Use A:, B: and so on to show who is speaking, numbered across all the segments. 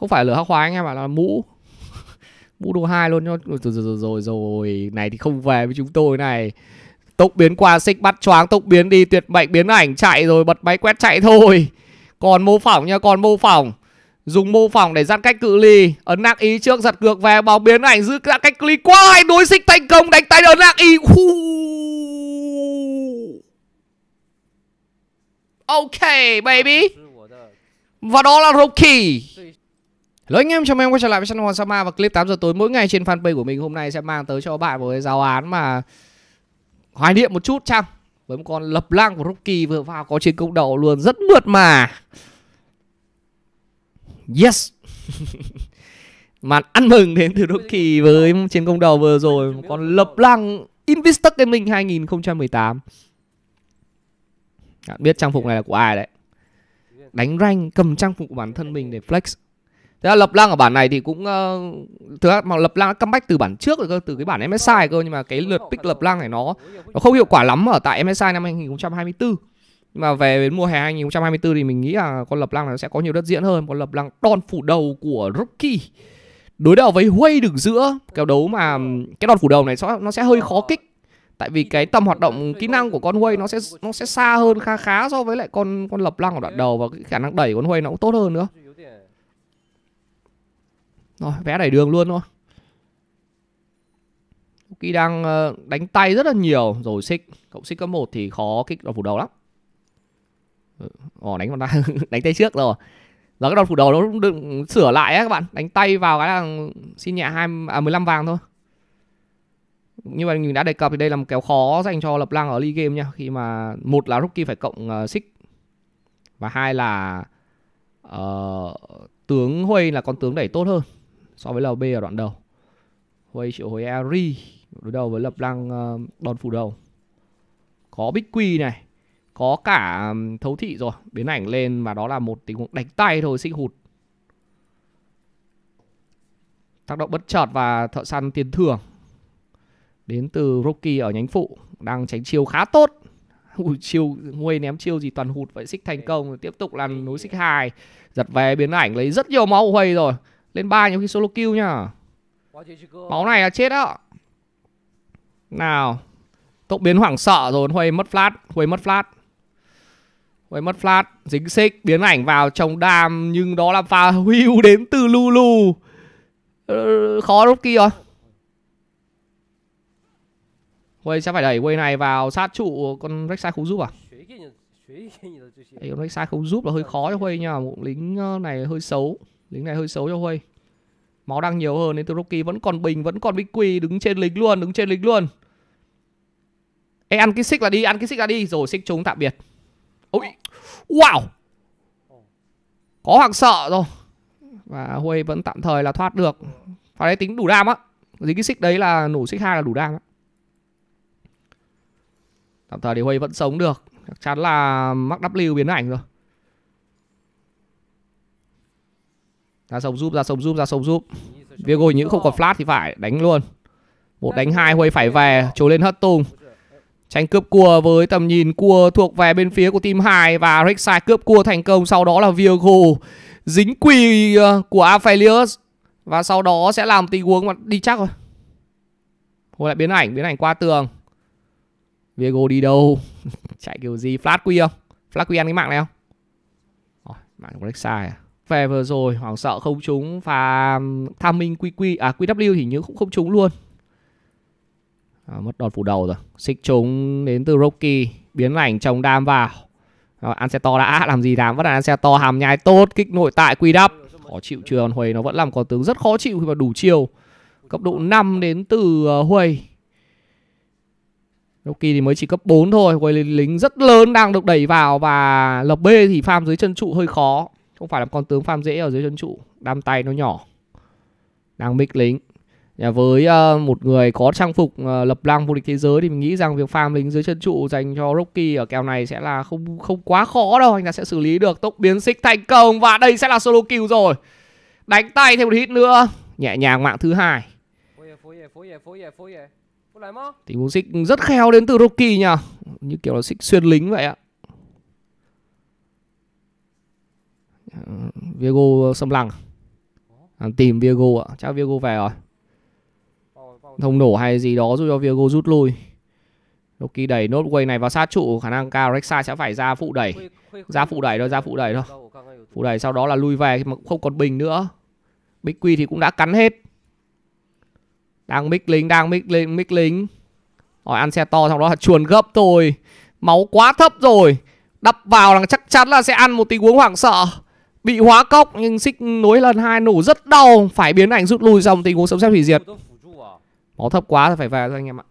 A: không phải lửa hắc hóa anh em mà là mũ mũ đồ hai luôn rồi rồi, rồi rồi rồi này thì không về với chúng tôi này tốc biến qua xích bắt choáng tốc biến đi tuyệt mệnh biến ảnh chạy rồi bật máy quét chạy thôi còn mô phỏng nha còn mô phỏng dùng mô phỏng để giãn cách cự ly ấn nặng ý trước giật ngược về bóng biến ảnh giữ giãn cách cự ly qua hai đối xích thành công đánh tay ấn nặng ý ok baby và đó là rookie. Hello anh em, chào mừng em quay trở lại với channel Hoàng Sama và clip 8 giờ tối mỗi ngày trên fanpage của mình hôm nay sẽ mang tới cho các bạn một cái giáo án mà hoài niệm một chút chăng với một con lập lang của Rocky vừa vào có chiến công đầu luôn rất mượt mà Yes Màn ăn mừng đến từ Rocky với chiến công đầu vừa rồi một con lập lang Invictus Gaming 2018 Bạn biết trang phục này là của ai đấy đánh rank cầm trang phục của bản thân mình để flex Thế là Lập Lăng ở bản này thì cũng uh, thực ra mà Lập Lăng đã comeback từ bản trước rồi cơ, từ cái bản MSI cơ nhưng mà cái lượt pick Lập Lăng này nó nó không hiệu quả lắm ở tại MSI năm 2024. Nhưng mà về đến mùa hè 2024 thì mình nghĩ là con Lập Lăng này sẽ có nhiều đất diễn hơn, con Lập Lăng đòn phủ đầu của Rookie. Đối đầu với Huey đường giữa, kèo đấu mà cái đòn phủ đầu này nó sẽ hơi khó kích tại vì cái tầm hoạt động kỹ năng của con Huey nó sẽ nó sẽ xa hơn khá khá so với lại con con Lập Lăng ở đoạn đầu và cái khả năng đẩy con Huey nó cũng tốt hơn nữa rồi vé đẩy đường luôn thôi Kỳ đang ờ, đánh tay rất là nhiều rồi xích cộng xích cấp 1 thì khó kích đòn phủ đầu lắm ồ ờ, đánh vào con đánh tay trước rồi giờ cái đòn phủ đầu nó cũng đừng sửa lại á các bạn đánh tay vào cái là xin nhẹ hai à 15 vàng thôi như vậy mình đã đề cập thì đây là một kéo khó dành cho lập lăng ở league game nha khi mà một là rookie phải cộng uh, ờ, xích và hai là uh, tướng huê là con tướng đẩy tốt hơn so với LB ở đoạn đầu Huey triệu hồi Ari đối đầu với lập lăng ờ, đòn phủ đầu có bích quy này có cả thấu thị rồi biến ảnh lên và đó là một tình huống đánh tay thôi sinh hụt tác động bất chợt và thợ săn tiền thưởng đến từ Rocky ở nhánh phụ đang tránh chiêu khá tốt Ui, chiêu nguôi ném chiêu gì toàn hụt vậy xích thành công tiếp tục là nối xích hai giật về biến ảnh lấy rất nhiều máu huây rồi lên ba nhiều khi solo kill nhá Máu này là chết đó Nào Tốc biến hoảng sợ rồi Huey mất flash Huey mất flash Huey mất flash Dính xích Biến ảnh vào trong đam Nhưng đó là pha hưu đến từ Lulu ừ, Khó lúc kia rồi Huey sẽ phải đẩy Huey này vào sát trụ Con Rek'Sai không giúp à Đấy, con Rek'Sai không giúp là hơi khó cho Huey nha Một lính ờ, này hơi xấu lính này hơi xấu cho huê máu đang nhiều hơn nên Turoki vẫn còn bình vẫn còn bích quy đứng trên lính luôn đứng trên lính luôn Ê, ăn cái xích là đi ăn cái xích là đi rồi xích chúng tạm biệt ôi wow có hoàng sợ rồi và huê vẫn tạm thời là thoát được và đấy tính đủ đam á dính cái xích đấy là nổ xích hai là đủ đam á tạm thời thì huê vẫn sống được chắc chắn là mắc W biến ảnh rồi ra sông giúp ra sông giúp ra sông giúp Viego hình như không còn flash thì phải đánh luôn một đánh hai Huey phải về trồi lên hất tung tranh cướp cua với tầm nhìn cua thuộc về bên phía của team hai và Rexai cướp cua thành công sau đó là Viego dính quỳ ờ, của Aphelios và sau đó sẽ làm tình huống mà đi chắc rồi hồi lại biến ảnh biến ảnh qua tường Viego đi đâu chạy kiểu gì flash quy không flash quy ăn cái mạng này không Ôi, mạng của Rexai à về vừa rồi hoảng sợ không trúng và tham minh qq à qw thì như cũng không trúng luôn à, mất đòn phủ đầu rồi xích trúng đến từ rocky biến ảnh chồng đam vào rồi, to đã làm gì làm vẫn là ăn xe to hàm nhai tốt kích nội tại quy đắp khó chịu chưa còn Huey nó vẫn làm con tướng rất khó chịu khi mà đủ chiều cấp độ 5 đến từ ờ, huề Loki thì mới chỉ cấp 4 thôi Huey lính rất lớn đang được đẩy vào và lập B thì farm dưới chân trụ hơi khó không phải là con tướng farm dễ ở dưới chân trụ đam tay nó nhỏ đang mic lính với ờ, một người có trang phục ờ, lập lang vô địch thế giới thì mình nghĩ rằng việc farm lính dưới chân trụ dành cho Rocky ở kèo này sẽ là không không quá khó đâu anh ta sẽ xử lý được tốc biến xích thành công và đây sẽ là solo kill rồi đánh tay thêm một hit nữa nhẹ nhàng mạng thứ hai tình huống xích rất khéo đến từ Rocky nhỉ như kiểu là xích xuyên lính vậy ạ Ờ, Virgo xâm ờ, lăng à, tìm Virgo ạ chắc Virgo về rồi thông nổ hay gì đó giúp cho Virgo rút lui Lúc đẩy nốt quay này vào sát trụ khả năng cao Rexa sẽ phải ra phụ đẩy ra phụ đẩy thôi ra phụ đẩy thôi phụ đẩy sau đó là lui về mà không còn bình nữa Big Quy thì cũng đã cắn hết đang mic lính đang mic lính mic lính hỏi ăn xe to xong đó là chuồn gấp thôi máu quá thấp rồi đập vào là chắc chắn là sẽ ăn một tình huống hoảng sợ Bị hóa cốc nhưng xích nối lần hai nổ rất đau Phải biến ảnh rút lui dòng tình huống sống xếp hủy diệt Máu thấp quá phải về thôi anh em ạ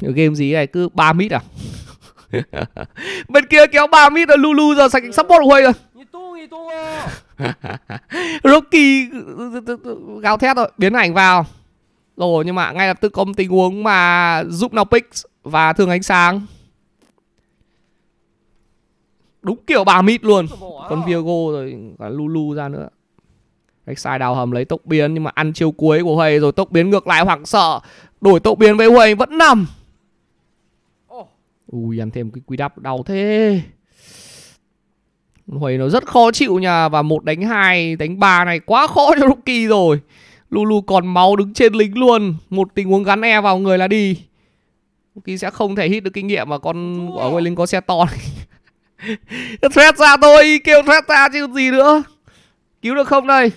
A: game gì này cứ 3 mít à Bên kia kéo 3 mít rồi Lulu giờ sạch ừ. support quay rồi Rocky gào thét rồi Biến ảnh vào Rồi nhưng mà ngay lập tức có một tình huống mà giúp Nopix và Thương Ánh Sáng Đúng kiểu bà mít luôn Con Virgo rồi cả Lulu ra nữa Rek'Sai đào hầm lấy tốc biến Nhưng mà ăn chiêu cuối của Huey rồi tốc biến ngược lại hoảng sợ Đổi tốc biến với Huey vẫn nằm Ui ăn thêm cái quy đắp đau thế Huey nó rất khó chịu nha Và một đánh hai đánh ba này quá khó cho Rookie rồi Lulu còn máu đứng trên lính luôn Một tình huống gắn e vào người là đi Rookie sẽ không thể hít được kinh nghiệm Mà con của Huey Linh có xe to này Threat ra tôi kêu threat ra chứ gì nữa Cứu được không đây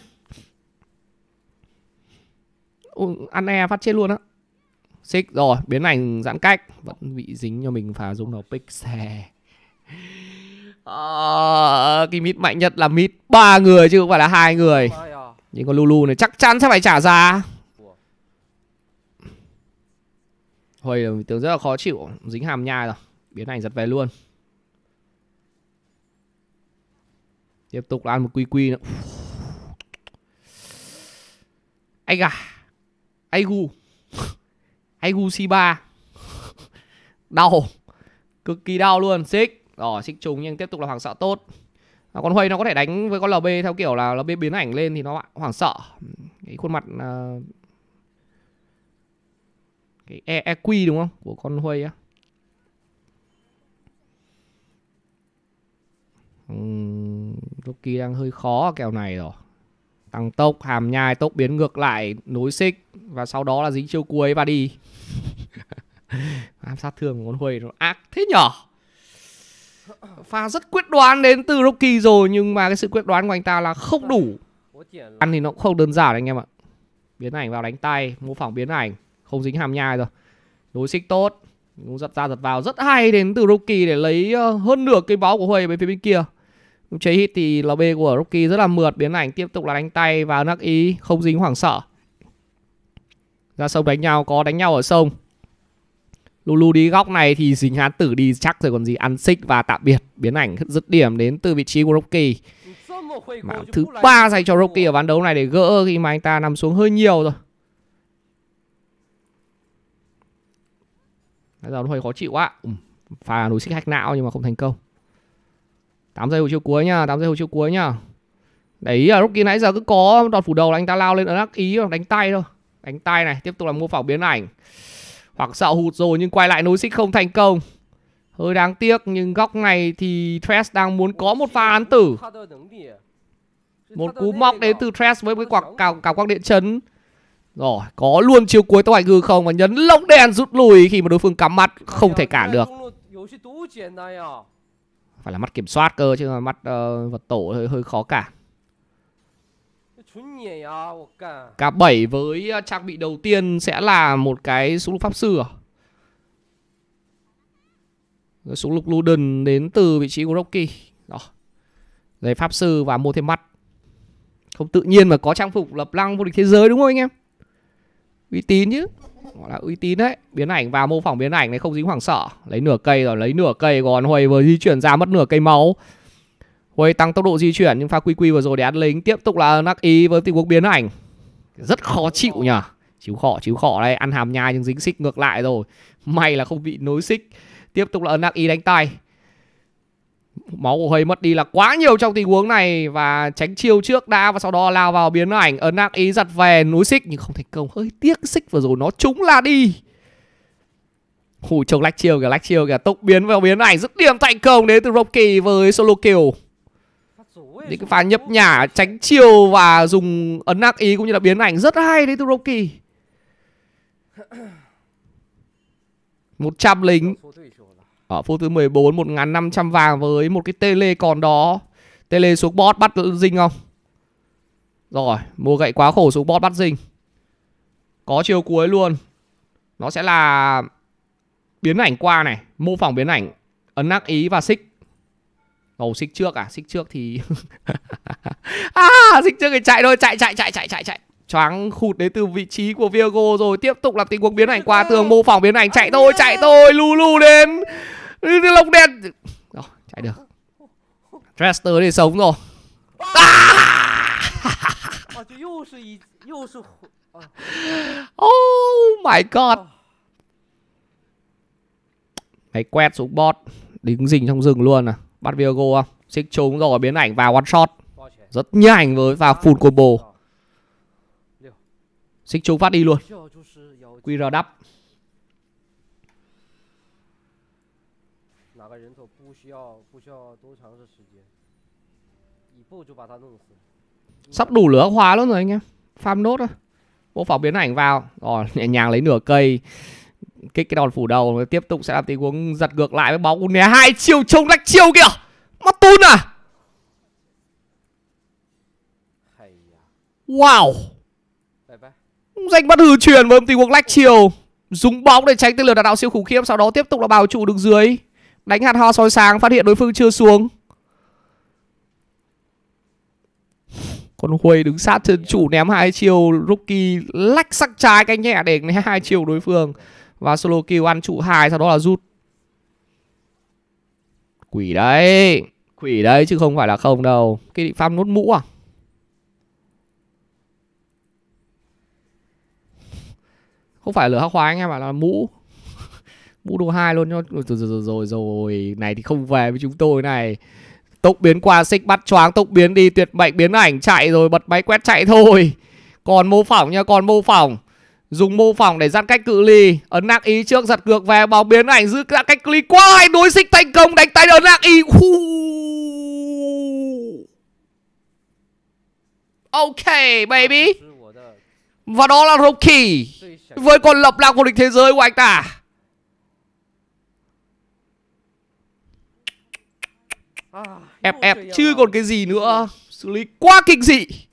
A: Ủa, Ăn e phát chết luôn á Xích rồi biến ảnh giãn cách Vẫn bị dính cho mình phá dùng đầu pixel à, Cái mít mạnh nhất là mít ba người chứ không phải là hai người à? Nhưng con Lulu này chắc chắn sẽ phải trả giá Hồi là mình tưởng rất là khó chịu Dính hàm nhai rồi Biến ảnh giật về luôn tiếp tục là ăn một quy quy nữa anh à anh anh aigu c ba đau cực kỳ đau luôn xích đỏ xích trùng nhưng tiếp tục là hoàng sợ tốt à, con huây nó có thể đánh với con lb theo kiểu là lb biến ảnh lên thì nó hoảng sợ cái khuôn mặt uh, cái eq e, e đúng không của con huây á uhm, Loki đang hơi khó kèo này rồi tăng tốc hàm nhai tốc biến ngược lại nối xích và sau đó là dính chiêu cuối và đi ám sát thương ngón huề nó ác thế nhở pha rất quyết đoán đến từ Rocky rồi nhưng mà cái sự quyết đoán của anh ta là không đủ ăn thì nó cũng không đơn giản anh em ạ biến ảnh vào đánh tay mô phỏng biến ảnh không dính hàm nhai rồi đối xích tốt cũng giật ra giật vào rất hay đến từ Rocky để lấy ờ, hơn nửa cây bóng của huề bên phía bên kia chơi hit thì lb của Rocky rất là mượt biến ảnh tiếp tục là đánh tay và nắc ý không dính hoảng sợ ra sông đánh nhau có đánh nhau ở sông Lulu đi góc này thì dính hán tử đi chắc rồi còn gì ăn xích và tạm biệt biến ảnh dứt điểm đến từ vị trí của Rocky mạng thứ ba dành cho Rocky ở ván đấu này để gỡ khi mà anh ta nằm xuống hơi nhiều rồi Bây giờ nó hơi khó chịu quá pha núi xích hack não nhưng mà không thành công 8 giây hồi chiêu cuối nha 8 giây hồi chiêu cuối nha Đấy lúc kia nãy giờ cứ có đòn phủ đầu là anh ta lao lên ở đắc ý đánh tay thôi Đánh tay này tiếp tục là mô phỏng biến ảnh Hoặc sợ hụt rồi nhưng quay lại nối xích không thành công Hơi đáng tiếc nhưng góc này thì Tress đang muốn có một pha án tử Một cú móc đến từ Tress với cái quả cào cào quang điện chấn Rồi có luôn chiêu cuối tốc ảnh hư không và nhấn lông đèn rút lùi khi mà đối phương cắm mặt không thể cản được phải là mắt kiểm soát cơ chứ mắt uh, vật tổ hơi hơi khó cả Cả 7 với ờ, trang bị đầu tiên sẽ là một cái súng lục pháp sư à? súng lục Luden đến từ vị trí của Rocky. Đó. Giày pháp sư và mua thêm mắt. Không tự nhiên mà có trang phục lập lăng vô địch thế giới đúng không anh em? Uy tín chứ gọi là uy tín đấy biến ảnh vào mô phỏng biến ảnh này không dính hoảng sợ lấy nửa cây rồi lấy nửa cây còn huầy vừa di chuyển ra mất nửa cây máu huầy tăng tốc độ di chuyển nhưng pha quy quy vừa rồi để ăn lính tiếp tục là nắc ý với tình huống biến ảnh rất khó chịu nhở chịu khó chịu khó đây ăn hàm nhai nhưng dính xích ngược lại rồi may là không bị nối xích tiếp tục là nắc ý đánh tay máu của Huey mất đi là quá nhiều trong tình huống này và tránh chiêu trước đã và sau đó lao vào biến ảnh ấn ác ý giặt về núi xích nhưng không thành công hơi tiếc xích vừa rồi nó trúng là đi hù trông lách chiêu kìa lách chiêu kìa tốc biến vào biến ảnh dứt điểm thành công đến từ Rocky với solo kill những cái pha nhấp nhả tránh chiêu và dùng ấn ác ý cũng như là biến ảnh rất hay đấy từ Rocky một trăm lính ở ờ, phút thứ 14 1.500 vàng với một cái tele còn đó Tele xuống bot bắt dinh không Rồi Mua gậy quá khổ xuống bot bắt dinh Có chiều cuối luôn Nó sẽ là Biến ảnh qua này Mô phỏng biến ảnh Ấn nắc ý và xích Ồ oh, xích trước à Xích trước thì À xích trước thì chạy thôi Chạy chạy chạy chạy chạy chạy choáng khụt đến từ vị trí của Virgo rồi tiếp tục là tình huống biến ảnh qua tường mô phỏng biến ảnh chạy thôi chạy thôi lu lu đến lông đen rồi chạy được Traster thì sống rồi à! oh my god ờ. Máy quét xuống bot Đính dình trong rừng luôn à Bắt Virgo không Xích trúng rồi biến ảnh vào one shot Rất nhanh với vào full combo ờ. Xích trúng phát đi luôn QR đắp 个人头不需要不需要多长的时间，一步就把他弄死。Sắp đủ lửa khóa luôn rồi anh em. Farm đốt thôi. Bộ phóng biến ảnh vào, rồi nhẹ nhàng lấy nửa cây kích cái đòn phủ đầu tiếp tục sẽ làm tình huống giật ngược lại với bóng né hai chiều trông lách chiều kìa. Mắt tun à? à. Wow. giành bắt hử truyền với tình huống lách chiều. Dùng bóng để tránh tên lửa đạn đạo siêu khủng khiếp sau đó tiếp tục là bảo trụ đứng dưới. Đánh hạt ho soi sáng phát hiện đối phương chưa xuống Còn huê đứng sát chân chủ ném hai chiều, rookie lách sắc trái cánh nhẹ để hai chiều đối phương và solo kill ăn trụ hài sau đó là rút. Quỷ đấy, quỷ đấy chứ không phải là không đâu. Cái định pháp nốt mũ à? Không phải lửa hắc hóa anh em bảo là mũ mũ đồ hai luôn rồi rồi, rồi rồi rồi này thì không về với chúng tôi này tốc biến qua xích bắt choáng tốc biến đi tuyệt mệnh biến ảnh chạy rồi bật máy quét chạy thôi còn mô phỏng nha còn mô phỏng dùng mô phỏng để giãn cách cự ly ấn nặng ý trước giật cược về bóng biến ảnh giữ giãn cách cự ly quá hai đối xích thành công đánh tay ấn nặng ý ok baby và đó là rookie với con lập lạc vô địch thế giới của anh ta FF à, chưa còn cái gì nữa Xử lý quá kinh dị